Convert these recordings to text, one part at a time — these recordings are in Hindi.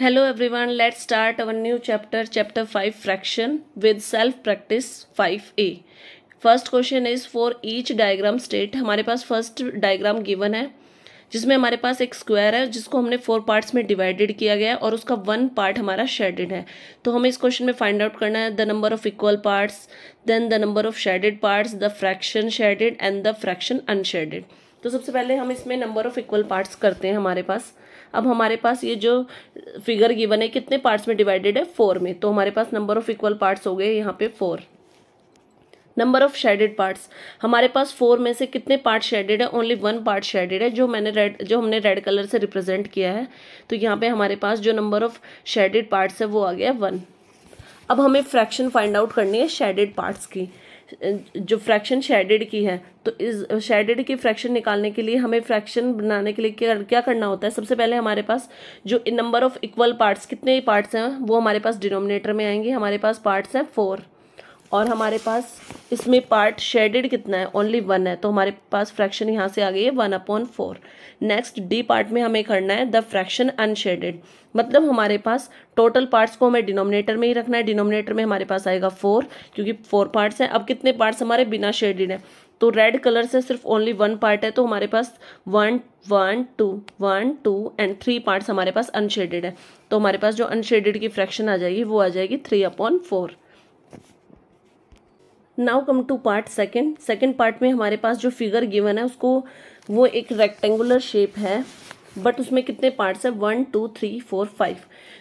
Hello everyone let's start our new chapter chapter five fraction with self practice five a first question is for each diagram state हमारे पास फर्स्ट डायग्राम गिवन है जिसमें हमारे पास एक स्क्वायर है जिसको हमने फोर पार्ट्स में डिवाइडेड किया गया है और उसका वन पार्ट हमारा शेडेड है तो हमें इस क्वेश्चन में फाइंड आउट करना है the number of equal parts then the number of shaded parts the fraction shaded and the fraction unshaded तो सबसे पहले हम इसमें नंबर ऑफ इक्वल पार्ट्स करते हैं हमारे पास अब हमारे पास ये जो फिगर गिवन है कितने पार्ट्स में डिवाइडेड है फोर में तो हमारे पास नंबर ऑफ इक्वल पार्ट्स हो गए यहाँ पे four number of shaded parts हमारे पास फोर में से कितने पार्ट शेडेड है ओनली वन पार्ट शेडेड है जो मैंने रेड जो हमने रेड कलर से रिप्रेजेंट किया है तो यहाँ पे हमारे पास जो नंबर ऑफ शेडेड पार्ट्स है वो आ गया वन अब हमें फ्रैक्शन फाइंड आउट करनी है शेडेड पार्ट्स की जो फ्रैक्शन शेडेड की है तो इस शेडेड की फ्रैक्शन निकालने के लिए हमें फ्रैक्शन बनाने के लिए क्या क्या करना होता है सबसे पहले हमारे पास जो नंबर ऑफ इक्वल पार्ट्स कितने पार्ट्स हैं वो हमारे पास डिनोमिनेटर में आएंगे हमारे पास पार्ट्स हैं फोर और हमारे पास इसमें पार्ट शेडेड कितना है ओनली वन है तो हमारे पास फ्रैक्शन यहाँ से आ गई है one upon four next D part में हमें करना है द फ्रैक्शन अनशेडेड मतलब हमारे पास टोटल पार्ट्स को हमें डिनोमिनेटर में ही रखना है डिनोमिनेटर में हमारे पास आएगा फोर क्योंकि फोर पार्ट्स हैं अब कितने पार्ट्स हमारे बिना शेडेड हैं तो रेड कलर से सिर्फ ओनली वन पार्ट है तो हमारे पास one one two one two and three parts हमारे पास अनशेडेड है तो हमारे पास जो अनशेडेड की फ्रैक्शन आ जाएगी वो आ जाएगी three upon four now come to part second second part में हमारे पास जो फिगर गिवन है उसको वो एक रेक्टेंगुलर शेप है बट उसमें कितने पार्ट्स हैं one two three four five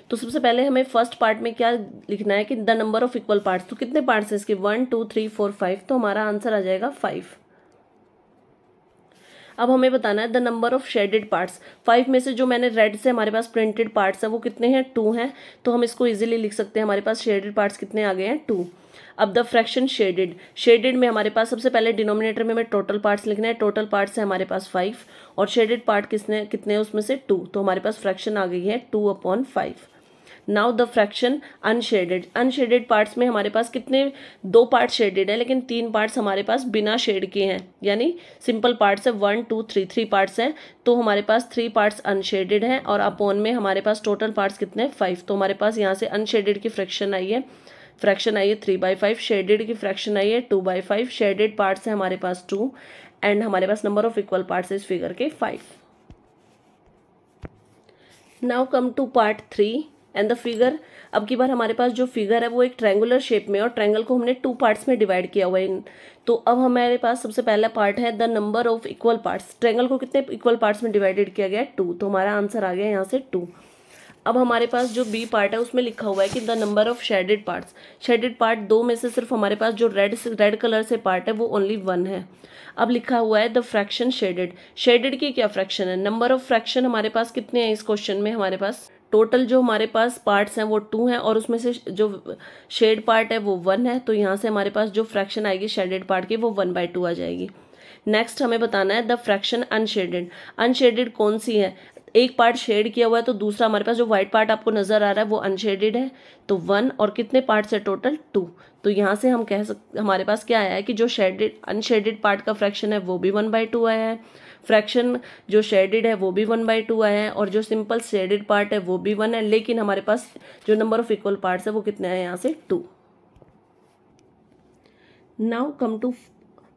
तो सबसे पहले हमें फर्स्ट पार्ट में क्या लिखना है कि the number of equal parts तो कितने पार्ट्स हैं इसके one two three four five तो हमारा आंसर आ जाएगा फाइव अब हमें बताना है the number of shaded parts five में से जो मैंने रेड से हमारे पास प्रिंटेड पार्ट्स हैं वो कितने हैं टू हैं तो हम इसको इजीली लिख सकते हैं हमारे पास शेडेड पार्ट्स कितने आ गए हैं टू अब द फ्रैक्शन शेडेड शेडेड में हमारे पास सबसे पहले डिनोमिनेटर में हमें टोटल पार्ट्स लिखना है टोटल पार्ट्स है हमारे पास फाइव और शेडेड पार्ट किसने कितने हैं उसमें से टू तो हमारे पास फ्रैक्शन आ गई है two upon five now the fraction unshaded unshaded parts में हमारे पास कितने दो पार्ट शेडेड है लेकिन तीन पार्ट्स हमारे पास बिना शेड के हैं यानी सिंपल पार्ट्स है one two three three parts हैं तो हमारे पास थ्री पार्ट्स अनशेडेड हैं और अपोन में हमारे पास टोटल पार्ट्स कितने फाइव तो हमारे पास यहाँ से अनशेडेड की फ्रैक्शन आई है फ्रैक्शन आई है थ्री बाई फाइव शेडेड की फ्रैक्शन आई है two by five shaded parts हैं हमारे पास टू एंड हमारे पास नंबर ऑफ इक्वल पार्ट्स इस फिगर के five now come to part three and the figure अब की बार हमारे पास जो फिगर है वो एक ट्रैंगुलर शेप में और ट्रैंगल को हमने टू पार्ट्स में डिवाइड किया हुआ है तो अब हमारे पास सबसे पहला पार्ट है the number of equal parts triangle को कितने इक्वल पार्ट्स में डिवाइडेड किया गया है टू तो हमारा आंसर आ गया यहाँ से टू अब हमारे पास जो बी पार्ट है उसमें लिखा हुआ है कि the number of shaded parts shaded part दो में से सिर्फ हमारे पास जो रेड रेड कलर से पार्ट है वो ओनली वन है अब लिखा हुआ है द फ्रैक्शन शेडेड शेडेड की क्या फ्रैक्शन है नंबर ऑफ फ्रैक्शन हमारे पास कितने हैं इस क्वेश्चन में हमारे पास टोटल जो हमारे पास पार्ट्स हैं वो टू हैं और उसमें से जो शेड पार्ट है वो वन है तो यहाँ से हमारे पास जो फ्रैक्शन आएगी शेडेड पार्ट की वो वन बाई टू आ जाएगी नेक्स्ट हमें बताना है द फ्रैक्शन अनशेडेड अनशेडेड कौन सी है एक पार्ट शेड किया हुआ है तो दूसरा हमारे पास जो व्हाइट पार्ट आपको नज़र आ रहा है वो अनशेडेड है तो वन और कितने पार्ट्स है टोटल टू तो यहाँ से हम कह सक हमारे पास क्या आया है कि जो शेडेड अनशेडेड पार्ट का फ्रैक्शन है वो भी वन बाई टू आया है फ्रैक्शन जो शेडेड है वो भी वन बाई टू आया है और जो सिंपल शेडेड पार्ट है वो भी वन है लेकिन हमारे पास जो नंबर ऑफ इक्वल पार्ट्स है वो कितने हैं यहाँ से two now come to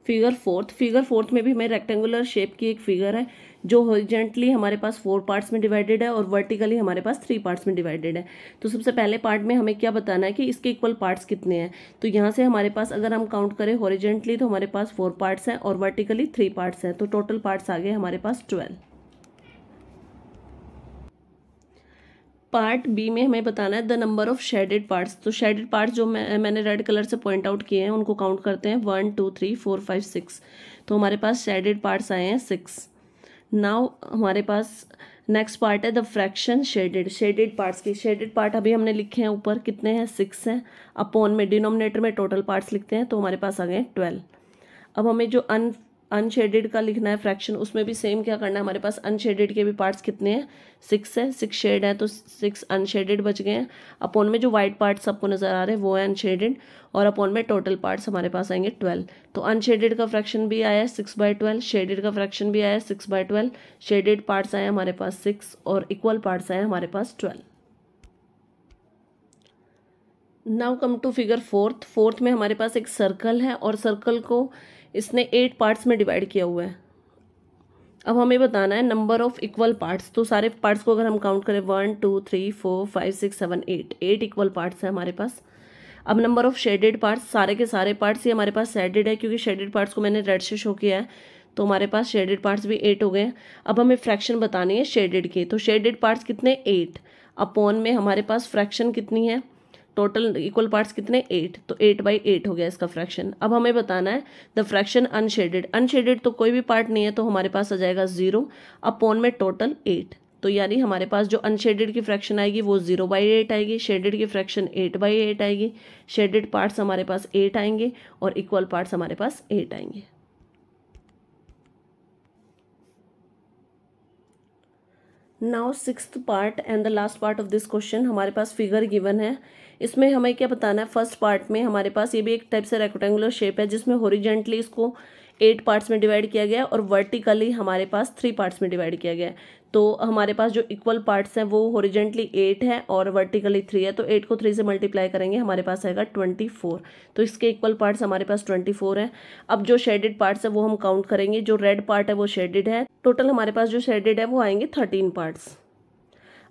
figure fourth figure fourth में भी हमें रेक्टेंगुलर शेप की एक फिगर है जो हॉरिजेंटली हमारे पास फोर पार्ट्स में डिवाइडेड है और वर्टिकली हमारे पास थ्री पार्ट्स में डिवाइडेड है तो सबसे पहले पार्ट में हमें क्या बताना है कि इसके इक्वल पार्ट्स कितने हैं तो यहाँ से हमारे पास अगर हम काउंट करें हॉरिजेंटली तो हमारे पास फोर पार्ट्स हैं और वर्टिकली थ्री पार्ट्स हैं तो टोटल पार्ट्स आ गए हमारे पास ट्वेल्व पार्ट बी में हमें बताना है the number of shaded parts तो शेडेड पार्ट्स जो मैं मैंने रेड कलर से पॉइंट आउट किए हैं उनको काउंट करते हैं one two three four five six तो हमारे पास शेडेड पार्ट्स आए हैं सिक्स नाउ हमारे पास नेक्स्ट पार्ट है the fraction shaded shaded parts की शेडेड पार्ट अभी हमने लिखे हैं ऊपर कितने हैं सिक्स हैं अपॉन में डिनोमिनेटर में टोटल पार्ट्स लिखते हैं तो हमारे पास आ गए ट्वेल्व अब हमें जो अन अनशेडेड का लिखना है फ्रैक्शन उसमें भी सेम क्या करना है हमारे पास अनशेडेड के भी पार्ट्स कितने हैं सिक्स है सिक्स शेड है तो सिक्स अनशेडेड बच गए हैं अपॉन में जो वाइट पार्ट्स आपको नज़र आ रहे हैं वो है अनशेडेड और अपॉन में टोटल पार्ट्स हमारे पास आएंगे ट्वेल्व तो अनशेडेड का फ्रैक्शन भी आया है सिक्स बाय ट्वेल्व शेडेड का फ्रैक्शन भी आया है six by twelve shaded parts आए हमारे पास सिक्स और इक्वल पार्ट्स आए हमारे पास twelve now come to figure fourth fourth में हमारे पास एक सर्कल है और सर्कल को इसने एट पार्ट्स में डिवाइड किया हुआ है अब हमें बताना है नंबर ऑफ इक्वल पार्ट्स तो सारे पार्ट्स को अगर हम काउंट करें one two three four five six seven eight eight equal parts हैं हमारे पास अब नंबर ऑफ शेडेड पार्ट्स सारे के सारे पार्ट्स ही हमारे पास शेडेड है क्योंकि शेडेड पार्ट्स को मैंने रेड से शो किया है तो हमारे पास शेडेड पार्ट्स भी एट हो गए अब हमें फ्रैक्शन बतानी है शेडेड के तो शेडेड पार्ट्स कितने एट अपॉन में हमारे पास फ्रैक्शन कितनी है टोटल इक्वल पार्ट्स कितने एट तो एट बाई एट हो गया इसका फ्रैक्शन अब हमें बताना है द फ्रैक्शन अनशेडेड अनशेडेड तो कोई भी पार्ट नहीं है तो हमारे पास आ जाएगा जीरो अपॉन में टोटल एट तो यानी हमारे पास जो अनशेडेड की फ्रैक्शन आएगी वो जीरो बाई एट आएगी शेडेड की फ्रैक्शन एट बाई एट आएगी शेडेड पार्ट्स हमारे पास एट आएंगे और इक्वल पार्ट्स हमारे पास एट आएंगे now six part and the last part of this question हमारे पास फिगर गिवन है इसमें हमें क्या बताना है फर्स्ट पार्ट में हमारे पास ये भी एक टाइप से रेक्टेंगुलर शेप है जिसमें होरिजेंटली इसको एट पार्ट्स में डिवाइड किया गया है और वर्टिकली हमारे पास थ्री पार्ट्स में डिवाइड किया गया है तो हमारे पास जो इक्वल पार्ट्स हैं वो ओरिजेंटली एट है और वर्टिकली थ्री है तो एट को थ्री से मल्टीप्लाई करेंगे हमारे पास आएगा ट्वेंटी फोर तो इसके इक्वल पार्ट्स हमारे पास ट्वेंटी फोर है अब जो शेडेड पार्ट्स है वो हम काउंट करेंगे जो रेड पार्ट है वो शेडेड है टोटल हमारे पास जो शेडेड है वो आएंगे थर्टीन पार्ट्स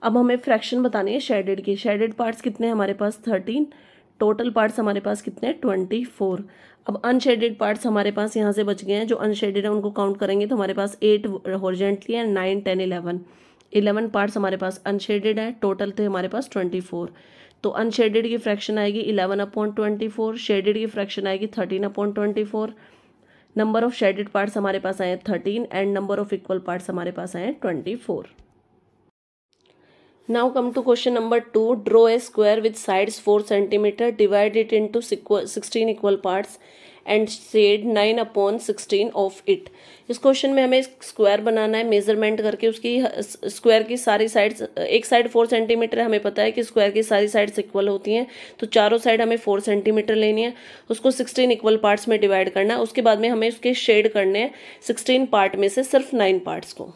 अब हमें फ्रैक्शन बतानी है शेडेड की शेडेड पार्ट्स कितने हमारे पास थर्टीन टोटल पार्ट्स हमारे पास कितने ट्वेंटी फोर अब अनशेडेड पार्ट्स हमारे पास यहाँ से बच गए हैं जो अनशेडेड है उनको काउंट करेंगे तो हमारे पास eight horizontally and nine ten eleven eleven parts हमारे पास अनशेडेड है टोटल थे हमारे पास ट्वेंटी फोर तो अनशेडेड की फ्रैक्शन आएगी eleven upon twenty four shaded की फ्रैक्शन आएगी thirteen upon twenty four number of shaded parts हमारे पास आए हैं thirteen and number of equal parts हमारे पास आए हैं twenty four Now come to question number 2. Draw a square with sides 4 cm. Divide it into 16 equal parts and shade nine upon sixteen of it इस क्वेश्चन में हमें स्क्वायर बनाना है मेजरमेंट करके उसकी स्क्वायर की सारी साइड्स एक साइड फोर सेंटीमीटर हमें पता है कि स्क्वायर की सारी साइड्स इक्वल होती हैं तो चारों साइड हमें फोर सेंटीमीटर लेनी है उसको सिक्सटीन इक्वल पार्ट्स में डिवाइड करना है उसके बाद में हमें उसके शेड करने हैं सिक्सटीन पार्ट में से सिर्फ नाइन पार्ट्स को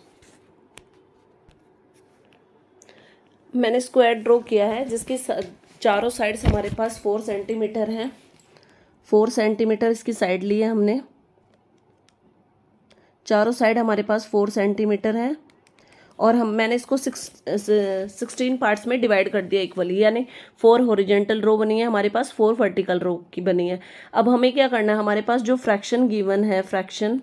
मैंने स्क्वायर ड्रॉ किया है जिसकी चारों साइड्स हमारे पास फोर सेंटीमीटर हैं फोर सेंटीमीटर इसकी साइड ली है हमने चारों साइड हमारे पास फोर सेंटीमीटर है और हम मैंने इसको सिक्स सिक्सटीन पार्ट्स में डिवाइड कर दिया इक्वली यानी फोर हॉरिजेंटल रो बनी है हमारे पास फोर वर्टिकल रो की बनी है अब हमें क्या करना है हमारे पास जो फ्रैक्शन गिवन है फ्रैक्शन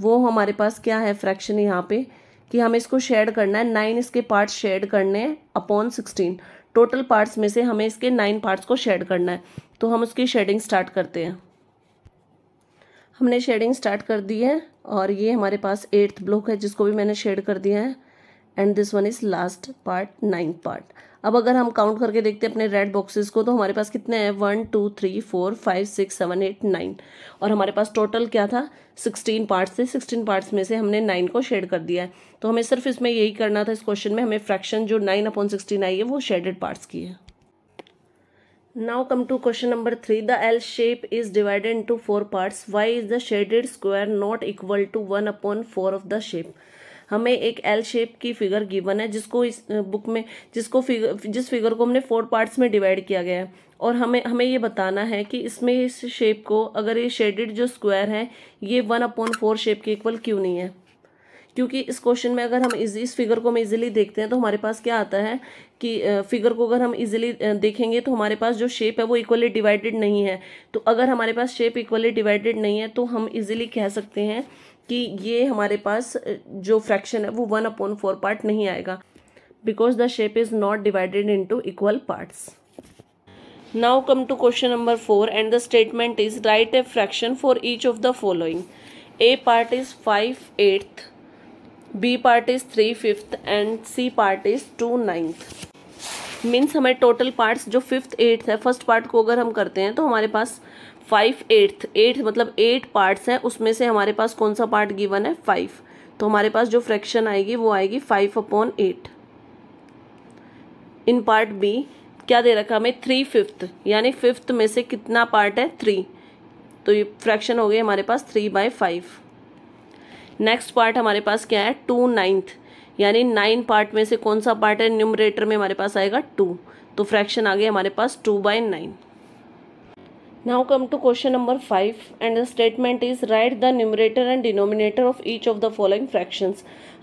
वो हमारे पास क्या है फ्रैक्शन यहाँ पे कि हमें इसको शेड करना है नाइन इसके पार्ट्स शेड करने हैं अपॉन सिक्सटीन टोटल पार्ट्स में से हमें इसके नाइन पार्ट्स को शेड करना है तो हम उसकी शेडिंग स्टार्ट करते हैं हमने शेडिंग स्टार्ट कर दी है और ये हमारे पास एट्थ ब्लॉक है जिसको भी मैंने शेड कर दिया है and this one is last part ninth part अब अगर हम काउंट करके देखते हैं अपने रेड बॉक्सेस को तो हमारे पास कितने हैं one two three four five six seven eight nine और हमारे पास टोटल क्या था सिक्सटीन पार्ट्स थे सिक्सटीन पार्ट्स में से हमने नाइन को शेड कर दिया है तो हमें सिर्फ इसमें यही करना था इस क्वेश्चन में हमें फ्रैक्शन जो नाइन अपॉन सिक्सटीन आई है वो शेडेड पार्ट्स की है now come to question number three the L shape is divided into four parts why is the shaded square not equal to one upon four of the shape हमें एक एल शेप की फिगर गिवन है जिसको इस बुक में जिसको फिगर जिस फिगर को हमने फोर पार्ट्स में डिवाइड किया गया है और हमें हमें ये बताना है कि इसमें इस शेप को अगर ये शेडेड जो स्क्वायर है ये वन अपॉन फोर शेप के इक्वल क्यों नहीं है क्योंकि इस क्वेश्चन में अगर हम इस, इस फिगर को हम इजीली देखते हैं तो हमारे पास क्या आता है कि फिगर को अगर हम इजीली देखेंगे तो हमारे पास जो शेप है वो इक्वली डिवाइडेड नहीं है तो अगर हमारे पास शेप इक्वली डिवाइडेड नहीं है तो हम इजीली कह सकते हैं कि ये हमारे पास जो फ्रैक्शन है वो वन अपॉन फोर पार्ट नहीं आएगा because the shape is not divided into equal parts now come to question number four and the statement is write a fraction for each of the following A part is five eighth B part is three fifth and C part is two ninth means हमारे टोटल पार्ट्स जो फिफ्थ एट्थ है फर्स्ट पार्ट को अगर हम करते हैं तो हमारे पास फाइव एट्थ एट्थ मतलब एट पार्ट्स हैं उसमें से हमारे पास कौन सा पार्ट गिवन है फाइव तो हमारे पास जो फ्रैक्शन आएगी वो आएगी five upon eight in part B क्या दे रखा हमें थ्री फिफ्थ यानी फिफ्थ में से कितना पार्ट है थ्री तो ये फ्रैक्शन हो गए हमारे पास three by five next part हमारे पास क्या है टू नाइन्थ यानी नाइन पार्ट में से कौन सा पार्ट है न्यूमरेटर में हमारे पास आएगा टू तो फ्रैक्शन आ गए हमारे पास two by nine now come to question number five and the statement is write the numerator and denominator of each of the following fractions.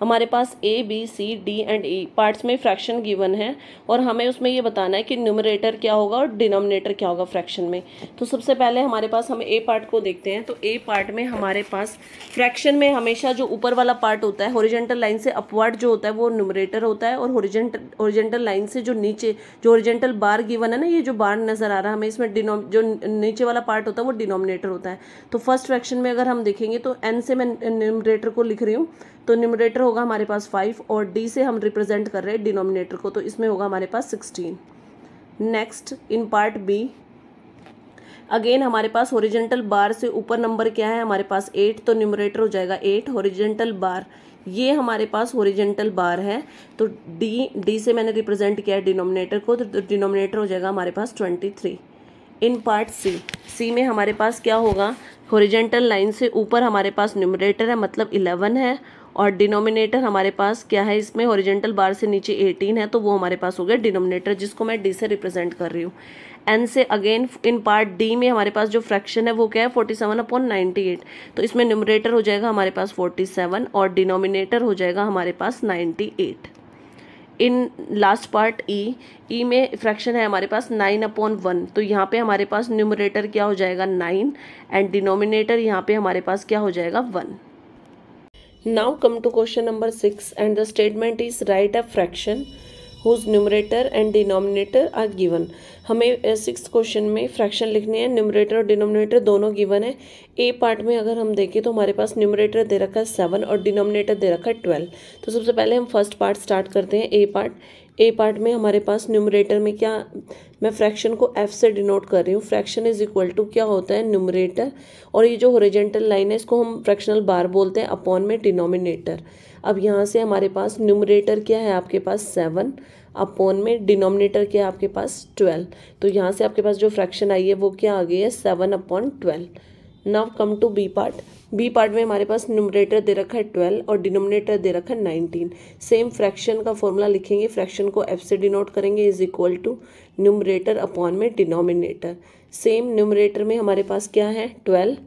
हमारे पास A B C D and E parts में फ्रैक्शन गिवन है और हमें उसमें ये बताना है कि न्यूमरेटर क्या होगा और डिनोमिनेटर क्या होगा फ्रैक्शन में तो सबसे पहले हमारे पास हम ए पार्ट को देखते हैं तो ए पार्ट में हमारे पास फ्रैक्शन में हमेशा जो ऊपर वाला पार्ट होता है हॉरिजेंटल लाइन से अपवर्ड जो होता है वो न्यूमरेटर होता है और हॉरिजेंटल लाइन से जो नीचे जो ओरिजेंटल बार गिवन है ना ये जो बार नज़र आ रहा है हमें इसमें जो नीचे वाला पार्ट होता है वो डिनोमिनेटर होता है तो फर्स्ट फ्रैक्शन में अगर हम देखेंगे तो एन से मैं न्यूमरेटर को लिख रही हूँ तो न्यूमरेटर होगा हमारे पास फाइव और डी से हम रिप्रेजेंट कर रहे हैं डिनोमिनेटर को तो इसमें होगा हमारे पास sixteen next in part B again हमारे पास ओरिजेंटल बार से ऊपर नंबर क्या है हमारे पास एट तो न्यूमरेटर हो जाएगा एट ओरिजेंटल बार ये हमारे पास ओरिजेंटल बार है तो डी डी से मैंने रिप्रेजेंट किया है डिनोमिनेटर को तो डिनोमिनेटर हो जाएगा हमारे पास twenty three in part C C में हमारे पास क्या होगा होरिजेंटल लाइन से ऊपर हमारे पास न्यूमरेटर है मतलब इलेवन है और डिनोमिनेटर हमारे पास क्या है इसमें ओरिजेंटल बार से नीचे एटीन है तो वो हमारे पास हो गया डिनोमिनेटर जिसको मैं डी से रिप्रेजेंट कर रही हूँ एन से अगेन इन पार्ट डी में हमारे पास जो फ्रैक्शन है वो क्या है forty seven upon ninety eight तो इसमें न्यूमरेटर हो जाएगा हमारे पास फोर्टी सेवन और डिनोमिनेटर हो जाएगा हमारे पास ninety eight in last part E E में फ्रैक्शन है हमारे पास नाइन अपॉन वन तो यहाँ पे हमारे पास न्यूमरेटर क्या हो जाएगा नाइन एंड डिनोमिनेटर यहाँ पे हमारे पास क्या हो जाएगा one now come to question number six and the statement is write a fraction whose numerator and denominator are given हमें सिक्स क्वेश्चन में फ्रैक्शन लिखने हैं न्यूमरेटर और डिनोमिनेटर दोनों गिवन है ए पार्ट में अगर हम देखें तो हमारे पास न्यूमरेटर दे रखा है सेवन और डिनोमिनेटर दे रखा है ट्वेल्व तो सबसे पहले हम फर्स्ट पार्ट स्टार्ट करते हैं ए पार्ट ए पार्ट में हमारे पास न्यूमरेटर में क्या मैं फ्रैक्शन को एफ से डिनोट कर रही हूँ फ्रैक्शन इज इक्वल टू क्या होता है न्यूमरेटर और ये जो होरिजेंटल लाइन है इसको हम फ्रैक्शनल बार बोलते हैं अपॉन में डिनोमिनेटर अब यहाँ से हमारे पास न्यूमरेटर क्या है आपके पास सेवन अपोन में डिनोमिनेटर क्या है आपके पास ट्वेल्व तो यहाँ से आपके पास जो फ्रैक्शन आई है वो क्या आ गई है seven upon twelve now come to B part B part में हमारे पास न्यूमरेटर दे रखा है ट्वेल्व और डिनोमिनेटर दे रखा है नाइनटीन सेम फ्रैक्शन का फॉर्मूला लिखेंगे फ्रैक्शन को एफ से डिनोट करेंगे is equal to numerator upon में डिनोमिनेटर सेम न्यूमरेटर में हमारे पास क्या है ट्वेल्व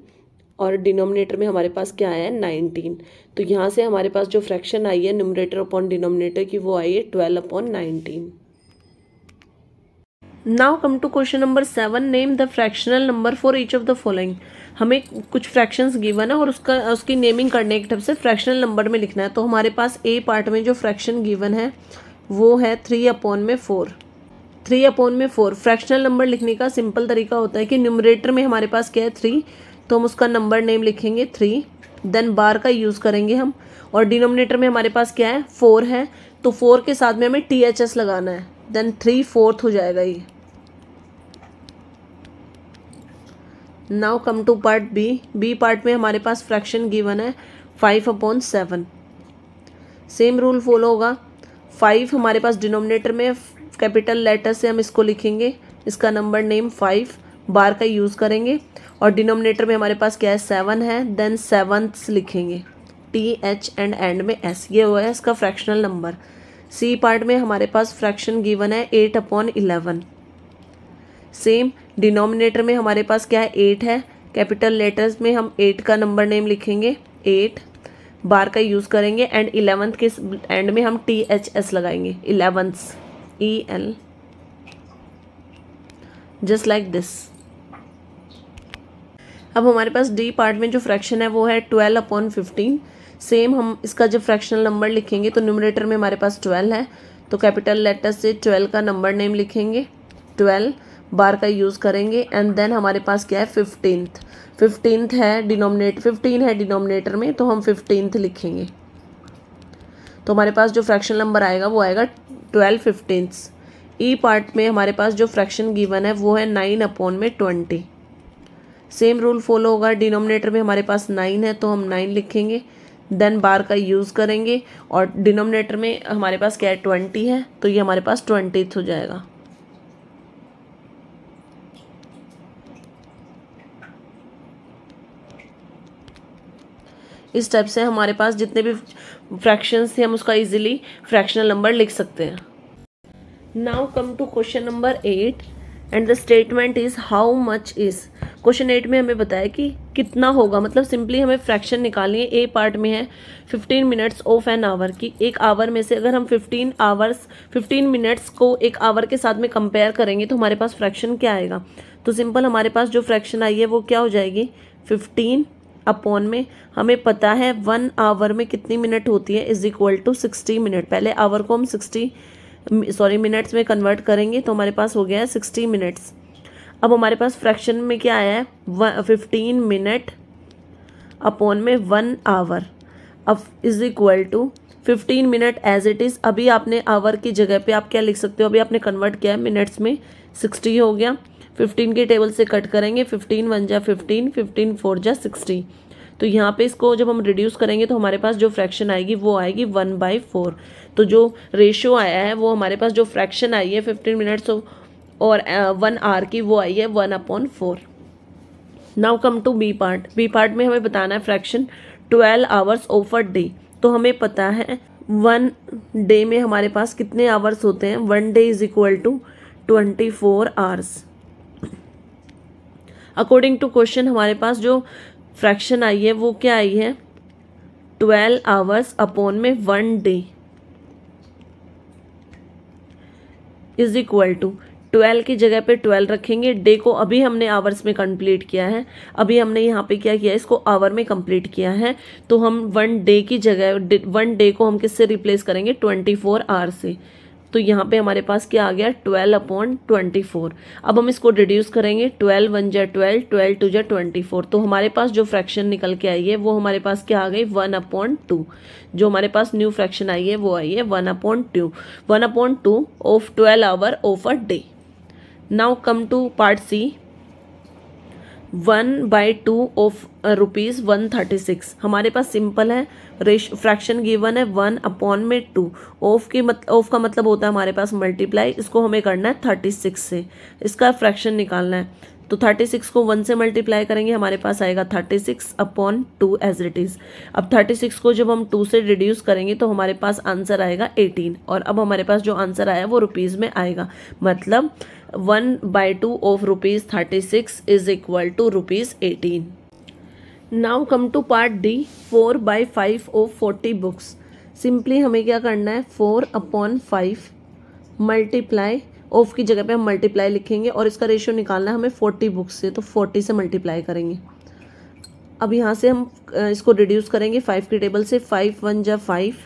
और डिनोमिनेटर में हमारे पास क्या आया है नाइनटीन तो यहाँ से हमारे पास जो फ्रैक्शन आई है न्यूमरेटर अपॉन डिनोमिनेटर की वो आई है twelve upon nineteen now come to question number seven name the fractional number for each of the following हमें कुछ फ्रैक्शंस गिवन है और उसका उसकी नेमिंग करने के टाइप से फ्रैक्शनल नंबर में लिखना है तो हमारे पास ए पार्ट में जो फ्रैक्शन गिवन है वो है थ्री अपॉन में फोर थ्री अपॉन में फोर फ्रैक्शनल नंबर लिखने का सिंपल तरीका होता है कि न्यूमरेटर में हमारे पास क्या है थ्री तो हम उसका नंबर नेम लिखेंगे थ्री देन बार का यूज़ करेंगे हम और डिनोमिनेटर में हमारे पास क्या है फोर है तो फोर के साथ में हमें टी एच एस लगाना है देन थ्री फोर्थ हो जाएगा ये now come to part B B part में हमारे पास फ्रैक्शन गिवन है five upon seven same rule follow होगा फाइव हमारे पास डिनोमिनेटर में कैपिटल लेटर से हम इसको लिखेंगे इसका नंबर नेम फाइव बार का यूज़ करेंगे और डिनोमिनेटर में हमारे पास क्या है सेवन है देन सेवन्थ लिखेंगे टी एच एंड एंड में एस ये हुआ है इसका फ्रैक्शनल नंबर सी पार्ट में हमारे पास फ्रैक्शन गिवन है eight upon eleven same denominator में हमारे पास क्या है एट है कैपिटल लेटर्स में हम एट का नंबर नेम लिखेंगे एट बार का यूज़ करेंगे एंड इलेवंथ के एंड में हम टी एच एस लगाएंगे eleventh E L just like this अब हमारे पास डी पार्ट में जो फ्रैक्शन है वो है ट्वेल्व अपॉन फिफ्टीन सेम हम इसका जब फ्रैक्शनल नंबर लिखेंगे तो न्यूमरेटर में हमारे पास ट्वेल्व है तो कैपिटल लेटर से ट्वेल्व का नंबर नेम लिखेंगे ट्वेल्व बार का यूज़ करेंगे एंड देन हमारे पास क्या है फिफ्टीनथ फिफ्टीनथ है डिनोमिनेट फिफ्टीन है डिनोमिनेटर में तो हम फिफ्टीनथ लिखेंगे तो हमारे पास जो फ्रैक्शन नंबर आएगा वो आएगा ट्वेल्व फिफ्टींथ्स ई पार्ट में हमारे पास जो फ्रैक्शन गिवन है वो है नाइन अपॉन में ट्वेंटी सेम रूल फॉलो होगा डिनोमिनेटर में हमारे पास नाइन है तो हम नाइन लिखेंगे देन बार का यूज़ करेंगे और डिनोमिनेटर में हमारे पास क्या है ट्वेंटी है तो ये हमारे पास ट्वेंटी हो जाएगा इस टाइप से हमारे पास जितने भी फ्रैक्शंस थे हम उसका इजीली फ्रैक्शनल नंबर लिख सकते हैं now come to question number eight and the statement is how much is question eight में हमें बताया कि कितना होगा मतलब सिंपली हमें फ्रैक्शन निकालनी है ए पार्ट में है fifteen minutes of an hour की एक आवर में से अगर हम फिफ्टीन आवर्स फिफ्टीन मिनट्स को एक आवर के साथ में कंपेयर करेंगे तो हमारे पास फ्रैक्शन क्या आएगा तो सिंपल हमारे पास जो फ्रैक्शन आई है वो क्या हो जाएगी फिफ्टीन अपॉन में हमें पता है वन आवर में कितनी मिनट होती है is equal to sixty minute पहले आवर को हम सिक्सटी सॉरी मिनट्स में कन्वर्ट करेंगे तो हमारे पास हो गया है सिक्सटी मिनट्स अब हमारे पास फ्रैक्शन में क्या आया है फिफ्टीन मिनट अपॉन में वन आवर अब is equal to fifteen minute as it is अभी आपने आवर की जगह पे आप क्या लिख सकते हो अभी आपने कन्वर्ट किया है मिनट्स में सिक्सटी हो गया फिफ्टीन के टेबल से कट करेंगे फिफ्टीन वन जा फिफ्टीन फिफ्टीन फोर जा सिक्सटी तो यहाँ पे इसको जब हम रिड्यूस करेंगे तो हमारे पास जो फ्रैक्शन आएगी वो आएगी वन बाई फोर तो जो रेशियो आया है वो हमारे पास जो फ्रैक्शन आई है फिफ्टीन मिनट्स और वन आर की वो आई है one upon four now come to B part B part में हमें बताना है fraction twelve hours over day तो हमें पता है वन डे में हमारे पास कितने आवर्स होते हैं one day is equal to twenty four hours according to question हमारे पास जो फ्रैक्शन आई है वो क्या आई है ट्वेल्व आवर्स अपॉन में one day is equal to twelve की जगह पे ट्वेल्व रखेंगे डे को अभी हमने आवर्स में कंप्लीट किया है अभी हमने यहाँ पे क्या किया इसको आवर में कंप्लीट किया है तो हम वन डे की जगह वन डे को हम किससे रिप्लेस करेंगे ट्वेंटी फोर आवर से तो यहाँ पे हमारे पास क्या आ गया ट्वेल्व अपॉन ट्वेंटी फोर अब हम इसको रिड्यूस करेंगे ट्वेल्व वन जै ट्वेल्व ट्वेल्व टू जै ट्वेंटी फोर तो हमारे पास जो फ्रैक्शन निकल के आई है वो हमारे पास क्या आ गई वन अपॉन टू जो हमारे पास न्यू फ्रैक्शन आई है वो आई है one upon two one upon two of twelve hour of a day now come to part c one by two of rupees one thirty six हमारे पास सिंपल है रेश फ्रैक्शन गिवन है वन अपॉन में टू ऑफ की मत ऑफ का मतलब होता है हमारे पास मल्टीप्लाई इसको हमें करना है थर्टी सिक्स से इसका फ्रैक्शन निकालना है तो थर्टी सिक्स को वन से मल्टीप्लाई करेंगे हमारे पास आएगा thirty six upon two as it is अब थर्टी सिक्स को जब हम टू से रिड्यूस करेंगे तो हमारे पास आंसर आएगा एटीन और अब हमारे पास जो आंसर आया वो रुपीज़ में आएगा मतलब one by two of rupees thirty six is equal to rupees eighteen now come to part d four by five of forty books simply हमें क्या करना है four upon five multiply of की जगह पे हम मल्टीप्लाई लिखेंगे और इसका रेशियो निकालना है हमें फोर्टी बुक्स से तो फोर्टी से मल्टीप्लाई करेंगे अब यहाँ से हम इसको रिड्यूस करेंगे फाइव की टेबल से फाइव वन जा फाइव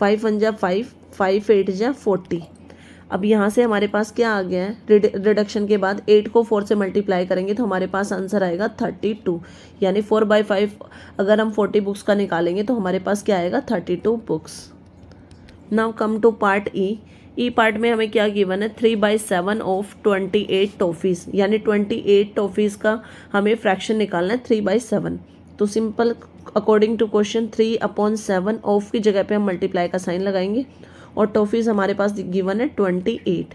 फाइव वन जा फाइव फाइव एट जा फोर्टी अब यहाँ से हमारे पास क्या आ गया है रिडक्शन के बाद एट को फोर से मल्टीप्लाई करेंगे तो हमारे पास आंसर आएगा थर्टी टू यानी फोर बाई फाइव अगर हम फोर्टी बुक्स का निकालेंगे तो हमारे पास क्या आएगा thirty two books now come to part E e part में हमें क्या गिवन है three by seven of twenty eight toffees यानी ट्वेंटी एट टॉफ़ीज़ का हमें फ्रैक्शन निकालना है थ्री बाई सेवन तो simple according to question three upon seven of की जगह पे हम मल्टीप्लाई का साइन लगाएंगे और टॉफ़ीज़ हमारे पास गिवन है ट्वेंटी एट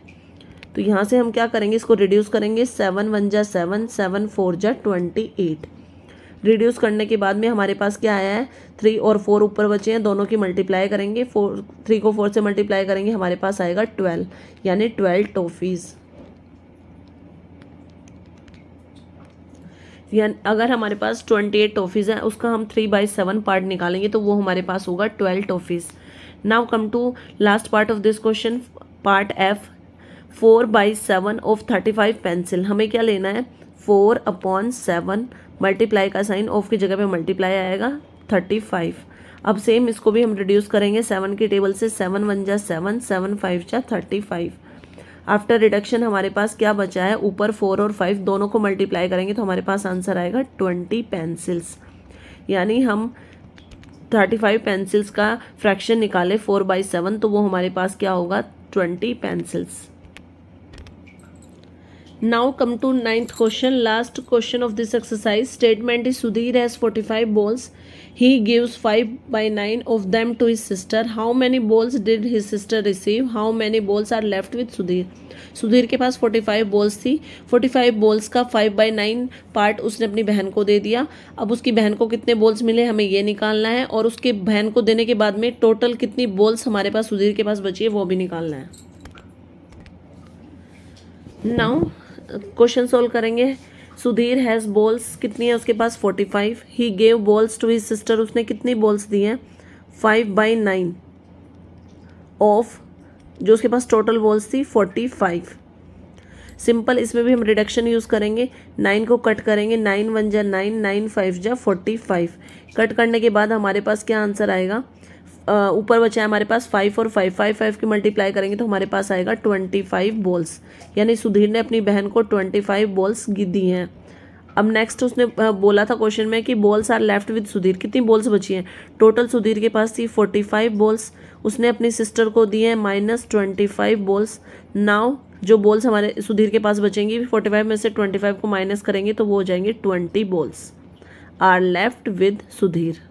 तो यहाँ से हम क्या करेंगे इसको रिड्यूस करेंगे सेवन वन जा सेवन सेवन फोर जा ट्वेंटी एट रिड्यूस करने के बाद में हमारे पास क्या आया है थ्री और फोर ऊपर बचे हैं दोनों की मल्टीप्लाई करेंगे फोर थ्री को फोर से मल्टीप्लाई करेंगे हमारे पास आएगा ट्वेल्व यानी ट्वेल्व टॉफ़ीज़ या अगर हमारे पास ट्वेंटी एट टॉफ़ीज़ हैं उसका हम थ्री बाई सेवन पार्ट निकालेंगे तो वो हमारे पास होगा twelve toffees now come to last part of this question part f four by seven of thirty five pencil हमें क्या लेना है फोर अपॉन सेवन मल्टीप्लाई का साइन ऑफ की जगह पे मल्टीप्लाई आएगा थर्टी फाइव अब सेम इसको भी हम रिड्यूस करेंगे सेवन की टेबल से सेवन वन जा सेवन सेवन फाइव जा थर्टी फाइव आफ्टर रिडक्शन हमारे पास क्या बचा है ऊपर फोर और फाइव दोनों को मल्टीप्लाई करेंगे तो हमारे पास आंसर आएगा ट्वेंटी पेंसिल्स यानी हम थर्टी फाइव पेंसिल्स का फ्रैक्शन निकाले फोर बाई सेवन तो वो हमारे पास क्या होगा twenty pencils now come to ninth question last question of this exercise statement is Sudhir has forty five balls he gives five by nine of them to his sister how many balls did his sister receive how many balls are left with Sudhir Sudhir के पास फोर्टी फाइव बॉल्स थी फोर्टी फाइव बॉल्स का फाइव बाई नाइन पार्ट उसने अपनी बहन को दे दिया अब उसकी बहन को कितने बॉल्स मिले हमें ये निकालना है और उसके बहन को देने के बाद में टोटल कितनी बॉल्स हमारे पास सुधीर के पास बची है वो भी निकालना है नाउ क्वेश्चन सोल्व करेंगे सुधीर हैज़ बॉल्स कितनी है उसके पास forty five he gave balls to his sister उसने कितनी बॉल्स दी हैं फाइव बाई नाइन ऑफ जो उसके पास टोटल बॉल्स थी फोर्टी फाइव सिंपल इसमें भी हम रिडक्शन यूज़ करेंगे नाइन को कट करेंगे नाइन वन जा नाइन नाइन फाइव जा फोर्टी फाइव कट करने के बाद हमारे पास क्या आंसर आएगा ऊपर बचा है हमारे पास फाइव और फाइव फाइव फाइव की मल्टीप्लाई करेंगे तो हमारे पास आएगा ट्वेंटी फाइव बॉल्स यानी सुधीर ने अपनी बहन को ट्वेंटी फाइव बॉल्स दी हैं अब नेक्स्ट उसने बोला था क्वेश्चन में कि balls are left with Sudhir कितनी बॉल्स बची हैं टोटल सुधीर के पास थी फोर्टी फाइव बॉल्स उसने अपनी सिस्टर को दी है minus twenty five balls now जो बॉल्स हमारे सुधीर के पास बचेंगी फोर्टी फाइव में से ट्वेंटी फाइव को माइनस करेंगे तो वो हो जाएंगे twenty balls are left with Sudhir